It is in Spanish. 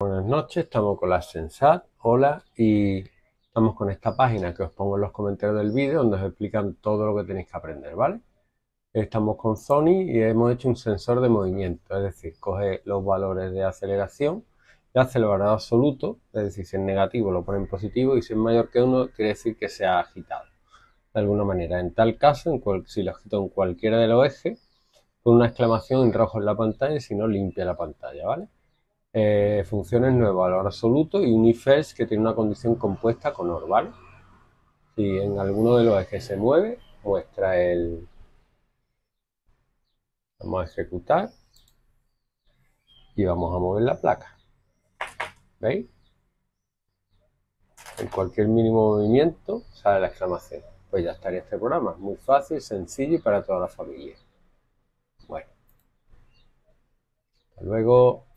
Buenas noches, estamos con la Sensat, hola y estamos con esta página que os pongo en los comentarios del vídeo donde os explican todo lo que tenéis que aprender, ¿vale? Estamos con Sony y hemos hecho un sensor de movimiento, es decir, coge los valores de aceleración, hace el valor absoluto, es decir, si es negativo lo pone en positivo y si es mayor que uno quiere decir que se ha agitado de alguna manera. En tal caso, en si lo agito en cualquiera de los ejes, con una exclamación en rojo en la pantalla, y si no limpia la pantalla, ¿vale? eh, funciones nuevas valor absoluto y un ifs e que tiene una condición compuesta con orval y Si en alguno de los ejes se mueve, muestra el... Vamos a ejecutar y vamos a mover la placa. ¿Veis? En cualquier mínimo movimiento sale la exclamación. Pues ya estaría este programa. Muy fácil, sencillo y para toda la familia. Bueno. luego.